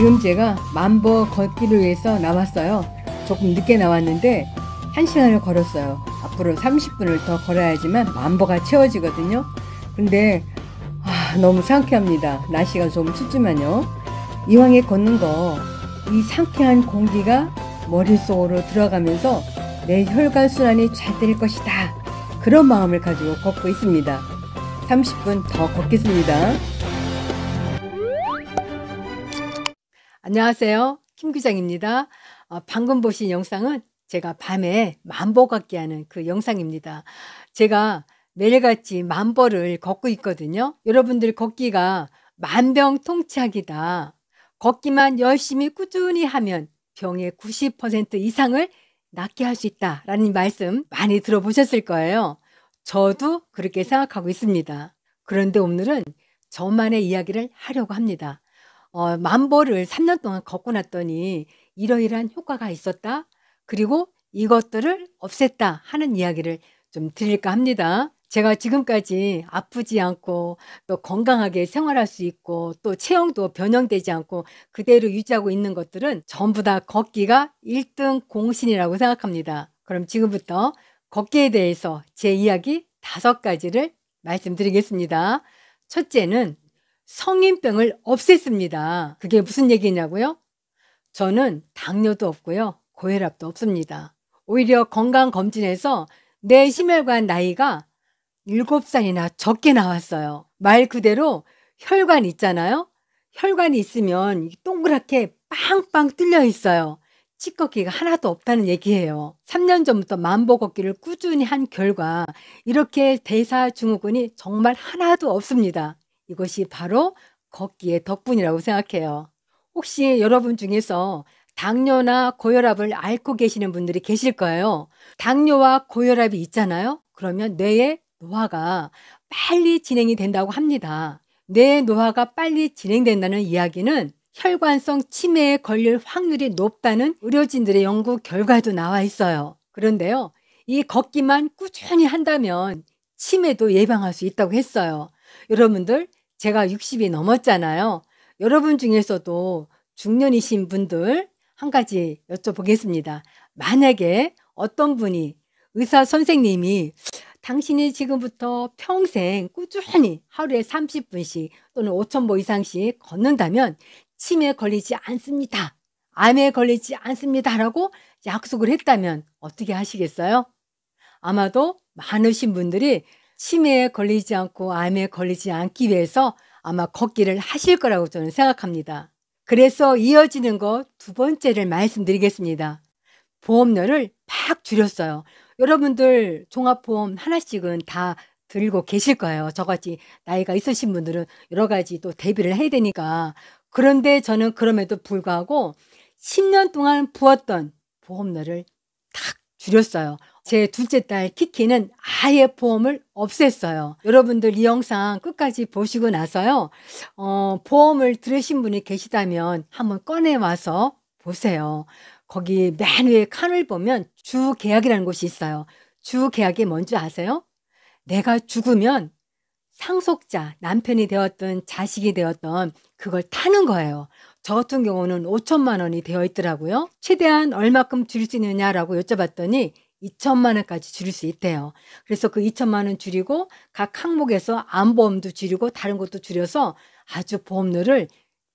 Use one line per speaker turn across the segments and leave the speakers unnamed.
지금 제가 만보 걷기를 위해서 나왔어요. 조금 늦게 나왔는데 1시간을 걸었어요. 앞으로 30분을 더 걸어야지만 만보가 채워지거든요. 근데 아, 너무 상쾌합니다. 날씨가 좀 춥지만요. 이왕에 걷는 거 이 상쾌한 공기가 머릿속으로 들어가면서 내 혈관순환이 잘 될 것이다. 그런 마음을 가지고 걷고 있습니다. 30분 더 걷겠습니다. 안녕하세요. 김 기장입니다. 어, 방금 보신 영상은 제가 밤에 만보 걷기 하는 그 영상입니다. 제가 매일같이 만보를 걷고 있거든요. 여러분들 걷기가 만병통치약이다. 걷기만 열심히 꾸준히 하면 병의 90% 이상을 낫게 할 수 있다라는 말씀 많이 들어보셨을 거예요. 저도 그렇게 생각하고 있습니다. 그런데 오늘은 저만의 이야기를 하려고 합니다. 어, 만보를 3년 동안 걷고 났더니 이러이러한 효과가 있었다. 그리고 이것들을 없앴다 하는 이야기를 좀 드릴까 합니다. 제가 지금까지 아프지 않고 또 건강하게 생활할 수 있고 또 체형도 변형되지 않고 그대로 유지하고 있는 것들은 전부 다 걷기가 1등 공신이라고 생각합니다. 그럼 지금부터 걷기에 대해서 제 이야기 5 가지를 말씀드리겠습니다. 첫째는 성인병을 없앴습니다. 그게 무슨 얘기냐고요? 저는 당뇨도 없고요. 고혈압도 없습니다. 오히려 건강검진에서 내 심혈관 나이가 7살이나 적게 나왔어요. 말 그대로 혈관 있잖아요. 혈관이 있으면 동그랗게 빵빵 뚫려 있어요. 찌꺼기가 하나도 없다는 얘기예요. 3년 전부터 만보 걷기를 꾸준히 한 결과 이렇게 대사증후군이 정말 하나도 없습니다. 이것이 바로 걷기의 덕분이라고 생각해요. 혹시 여러분 중에서 당뇨나 고혈압을 앓고 계시는 분들이 계실 거예요. 당뇨와 고혈압이 있잖아요. 그러면 뇌의 노화가 빨리 진행이 된다고 합니다. 뇌의 노화가 빨리 진행된다는 이야기는 혈관성 치매에 걸릴 확률이 높다는 의료진들의 연구 결과도 나와 있어요. 그런데요, 이 걷기만 꾸준히 한다면 치매도 예방할 수 있다고 했어요. 여러분들 제가 60이 넘었잖아요. 여러분 중에서도 중년이신 분들 한 가지 여쭤보겠습니다. 만약에 어떤 분이 의사 선생님이 당신이 지금부터 평생 꾸준히 하루에 30분씩 또는 5천보 이상씩 걷는다면 치매에 걸리지 않습니다. 암에 걸리지 않습니다라고 약속을 했다면 어떻게 하시겠어요? 아마도 많으신 분들이 치매에 걸리지 않고 암에 걸리지 않기 위해서 아마 걷기를 하실 거라고 저는 생각합니다. 그래서 이어지는 것 두 번째를 말씀드리겠습니다. 보험료를 팍 줄였어요. 여러분들 종합보험 하나씩은 다 들고 계실 거예요. 저같이 나이가 있으신 분들은 여러 가지 또 대비를 해야 되니까. 그런데 저는 그럼에도 불구하고 10년 동안 부었던 보험료를 줄였어요. 제 둘째 딸 키키는 아예 보험을 없앴어요. 여러분들 이 영상 끝까지 보시고 나서요. 어, 보험을 들으신 분이 계시다면 한번 꺼내와서 보세요. 거기 맨 위에 칸을 보면 주 계약이라는 곳이 있어요. 주 계약이 뭔지 아세요? 내가 죽으면 상속자, 남편이 되었던 자식이 되었던 그걸 타는 거예요. 저 같은 경우는 5천만 원이 되어 있더라고요. 최대한 얼마큼 줄일 수 있느냐라고 여쭤봤더니 2천만 원까지 줄일 수 있대요. 그래서 그 2천만 원 줄이고 각 항목에서 암보험도 줄이고 다른 것도 줄여서 아주 보험료를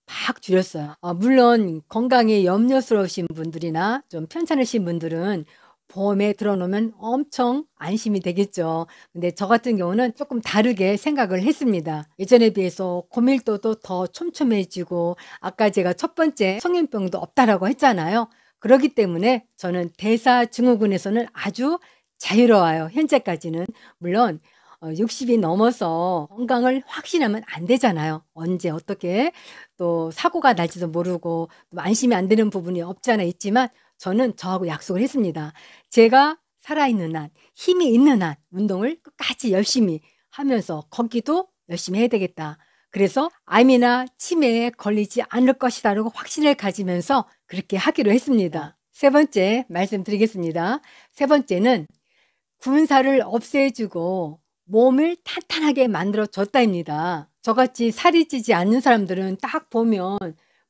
막 줄였어요. 아, 물론 건강에 염려스러우신 분들이나 좀 편찮으신 분들은 보험에 들어놓으면 엄청 안심이 되겠죠. 근데 저 같은 경우는 조금 다르게 생각을 했습니다. 예전에 비해서 고밀도도 더 촘촘해지고 아까 제가 첫 번째 성인병도 없다라고 했잖아요. 그렇기 때문에 저는 대사증후군에서는 아주 자유로워요. 현재까지는 물론 60이 어, 넘어서 건강을 확신하면 안 되잖아요. 언제 어떻게 또 사고가 날지도 모르고 안심이 안 되는 부분이 없지 않아 있지만 저는 저하고 약속을 했습니다. 제가 살아있는 한, 힘이 있는 한 운동을 끝까지 열심히 하면서 걷기도 열심히 해야 되겠다. 그래서 암이나 치매에 걸리지 않을 것이다라고 확신을 가지면서 그렇게 하기로 했습니다. 세 번째 말씀드리겠습니다. 세 번째는 군사를 없애주고 몸을 탄탄하게 만들어줬다입니다. 저같이 살이 찌지 않는 사람들은 딱 보면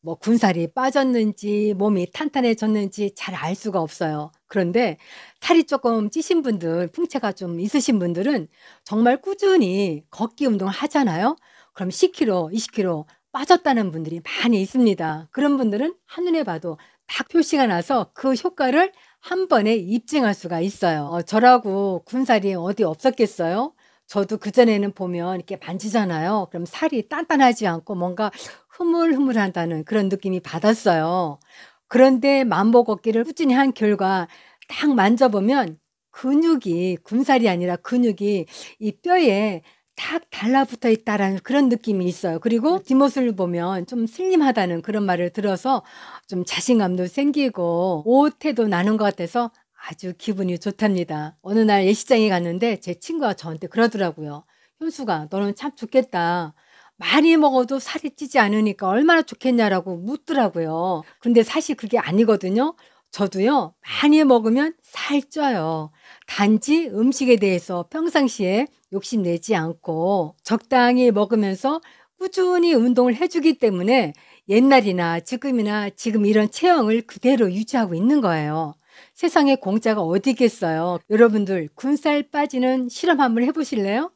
뭐 군살이 빠졌는지 몸이 탄탄해졌는지 잘 알 수가 없어요. 그런데 탈이 조금 찌신 분들, 풍채가 좀 있으신 분들은 정말 꾸준히 걷기 운동을 하잖아요. 그럼 10kg, 20kg 빠졌다는 분들이 많이 있습니다. 그런 분들은 한눈에 봐도 딱 표시가 나서 그 효과를 한 번에 입증할 수가 있어요. 어, 저라고 군살이 어디 없었겠어요? 저도 그전에는 보면 이렇게 만지잖아요. 그럼 살이 단단하지 않고 뭔가 흐물흐물한다는 그런 느낌이 받았어요. 그런데 만보 걷기를 꾸준히 한 결과 딱 만져보면 근육이 군살이 아니라 근육이 이 뼈에 딱 달라붙어 있다라는 그런 느낌이 있어요. 그리고 뒷모습을 보면 좀 슬림하다는 그런 말을 들어서 좀 자신감도 생기고 옷태도 나는 것 같아서 아주 기분이 좋답니다. 어느 날예식장에 갔는데 제 친구가 저한테 그러더라고요. 현수가 너는 참 좋겠다. 많이 먹어도 살이 찌지 않으니까 얼마나 좋겠냐라고 묻더라고요. 근데 사실 그게 아니거든요. 저도요, 많이 먹으면 살쪄요. 단지 음식에 대해서 평상시에 욕심내지 않고 적당히 먹으면서 꾸준히 운동을 해주기 때문에 옛날이나 지금이나 지금 이런 체형을 그대로 유지하고 있는 거예요. 세상에 공짜가 어디 있겠어요. 여러분들 군살 빠지는 실험 한번 해보실래요?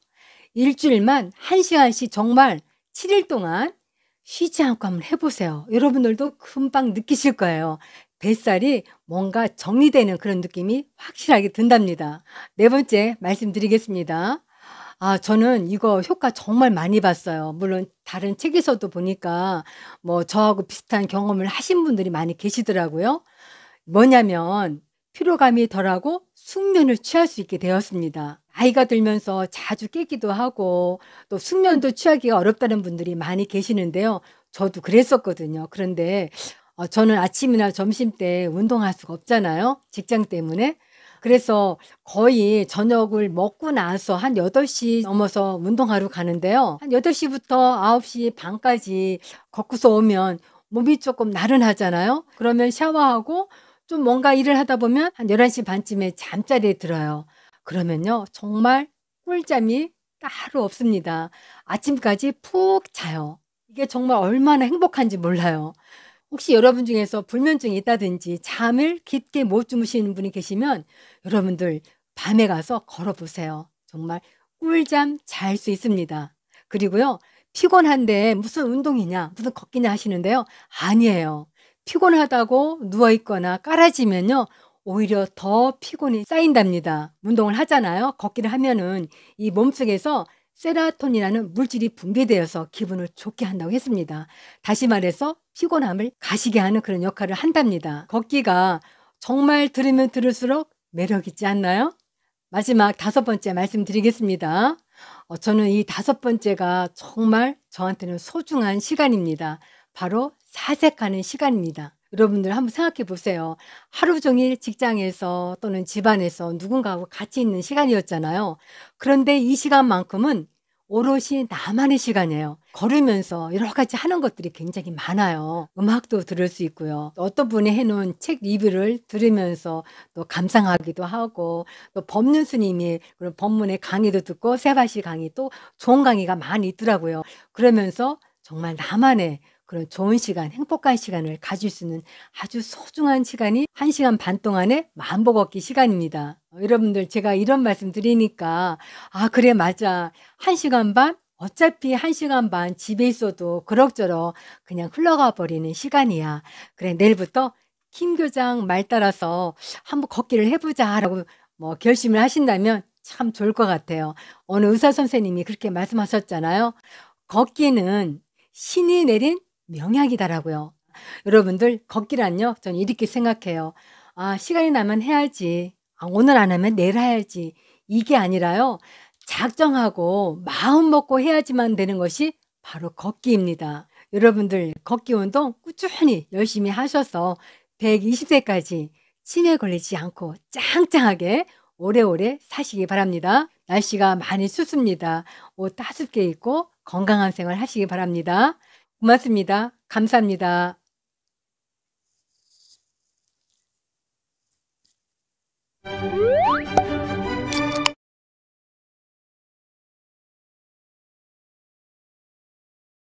일주일만 한시간씩 정말 7일 동안 쉬지 않고 한번 해보세요. 여러분들도 금방 느끼실 거예요. 뱃살이 뭔가 정리되는 그런 느낌이 확실하게 든답니다. 네 번째 말씀드리겠습니다. 아, 저는 이거 효과 정말 많이 봤어요. 물론 다른 책에서도 보니까 뭐 저하고 비슷한 경험을 하신 분들이 많이 계시더라고요. 뭐냐면 피로감이 덜하고 숙면을 취할 수 있게 되었습니다. 아이가 들면서 자주 깨기도 하고 또 숙면도 취하기가 어렵다는 분들이 많이 계시는데요. 저도 그랬었거든요. 그런데 어, 저는 아침이나 점심 때 운동할 수가 없잖아요. 직장 때문에. 그래서 거의 저녁을 먹고 나서 한 8시 넘어서 운동하러 가는데요. 한 8시부터 9시 반까지 걷고서 오면 몸이 조금 나른하잖아요. 그러면 샤워하고 좀 뭔가 일을 하다 보면 한 11시 반쯤에 잠자리에 들어요. 그러면요, 정말 꿀잠이 따로 없습니다. 아침까지 푹 자요. 이게 정말 얼마나 행복한지 몰라요. 혹시 여러분 중에서 불면증이 있다든지 잠을 깊게 못 주무시는 분이 계시면 여러분들 밤에 가서 걸어보세요. 정말 꿀잠 잘 수 있습니다. 그리고요, 피곤한데 무슨 운동이냐, 무슨 걷기냐 하시는데요. 아니에요. 피곤하다고 누워있거나 깔아지면요. 오히려 더 피곤이 쌓인답니다. 운동을 하잖아요. 걷기를 하면은 이 몸속에서 세라톤이라는 물질이 분비되어서 기분을 좋게 한다고 했습니다. 다시 말해서 피곤함을 가시게 하는 그런 역할을 한답니다. 걷기가 정말 들으면 들을수록 매력있지 않나요? 마지막 다섯 번째 말씀드리겠습니다. 어, 저는 이 다섯 번째가 정말 저한테는 소중한 시간입니다. 바로 사색하는 시간입니다. 여러분들 한번 생각해 보세요. 하루 종일 직장에서 또는 집안에서 누군가하고 같이 있는 시간이었잖아요. 그런데 이 시간만큼은 오롯이 나만의 시간이에요. 걸으면서 여러 가지 하는 것들이 굉장히 많아요. 음악도 들을 수 있고요. 어떤 분이 해놓은 책 리뷰를 들으면서 또 감상하기도 하고 또 법륜 스님이 그런 법문의 강의도 듣고 세바시 강의 또 좋은 강의가 많이 있더라고요. 그러면서 정말 나만의 그런 좋은 시간, 행복한 시간을 가질 수 있는 아주 소중한 시간이 1시간 반 동안의 만보 걷기 시간입니다. 어, 여러분들 제가 이런 말씀 드리니까 아 그래 맞아. 1시간 반 어차피 1시간 반 집에 있어도 그럭저럭 그냥 흘러가 버리는 시간이야. 그래 내일부터 김 교장 말 따라서 한번 걷기를 해보자라고 뭐 결심을 하신다면 참 좋을 것 같아요. 어느 의사 선생님이 그렇게 말씀하셨잖아요. 걷기는 신이 내린 명약이다라고요. 여러분들 걷기란요. 전 이렇게 생각해요. 아 시간이 나면 해야지. 아, 오늘 안 하면 내일 해야지. 이게 아니라요. 작정하고 마음 먹고 해야지만 되는 것이 바로 걷기입니다. 여러분들 걷기 운동 꾸준히 열심히 하셔서 120세까지 치매 걸리지 않고 짱짱하게 오래오래 사시기 바랍니다. 날씨가 많이 춥습니다. 옷 따숩게 입고 건강한 생활 하시기 바랍니다. 고맙습니다. 감사합니다.